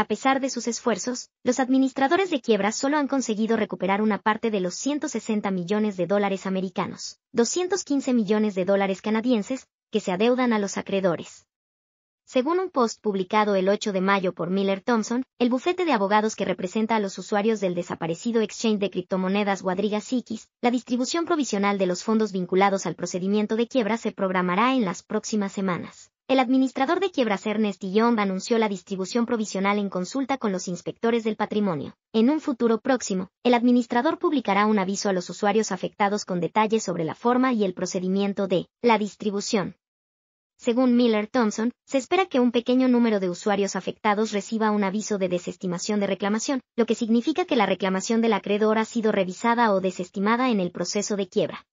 A pesar de sus esfuerzos, los administradores de quiebra solo han conseguido recuperar una parte de los 160 millones de dólares americanos, 215 millones de dólares canadienses, que se adeudan a los acreedores. Según un post publicado el 8 de mayo por Miller Thompson, el bufete de abogados que representa a los usuarios del desaparecido exchange de criptomonedas Guadriga la distribución provisional de los fondos vinculados al procedimiento de quiebra se programará en las próximas semanas. El administrador de quiebras Ernest Young anunció la distribución provisional en consulta con los inspectores del patrimonio. En un futuro próximo, el administrador publicará un aviso a los usuarios afectados con detalles sobre la forma y el procedimiento de la distribución. Según Miller Thompson, se espera que un pequeño número de usuarios afectados reciba un aviso de desestimación de reclamación, lo que significa que la reclamación del acreedor ha sido revisada o desestimada en el proceso de quiebra.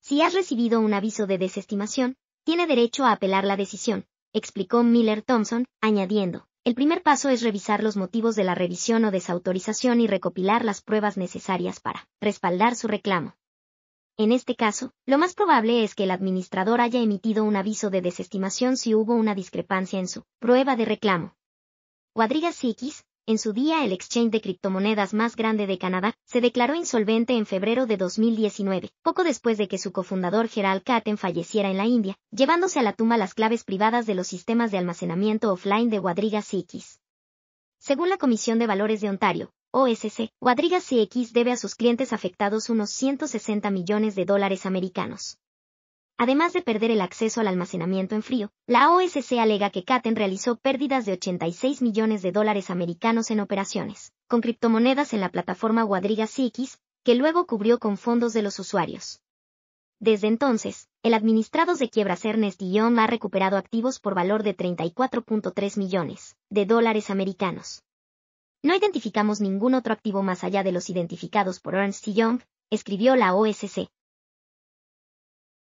Si has recibido un aviso de desestimación, tiene derecho a apelar la decisión, explicó Miller Thompson, añadiendo, el primer paso es revisar los motivos de la revisión o desautorización y recopilar las pruebas necesarias para respaldar su reclamo. En este caso, lo más probable es que el administrador haya emitido un aviso de desestimación si hubo una discrepancia en su prueba de reclamo. Cuadriga en su día el exchange de criptomonedas más grande de Canadá se declaró insolvente en febrero de 2019, poco después de que su cofundador Gerald Katten falleciera en la India, llevándose a la tumba las claves privadas de los sistemas de almacenamiento offline de Wadriga CX. Según la Comisión de Valores de Ontario, OSC, Wadriga CX debe a sus clientes afectados unos 160 millones de dólares americanos. Además de perder el acceso al almacenamiento en frío, la OSC alega que Caten realizó pérdidas de 86 millones de dólares americanos en operaciones con criptomonedas en la plataforma Guadriga CX, que luego cubrió con fondos de los usuarios. Desde entonces, el administrado de quiebras Ernest Young ha recuperado activos por valor de 34.3 millones de dólares americanos. No identificamos ningún otro activo más allá de los identificados por Ernst Young, escribió la OSC,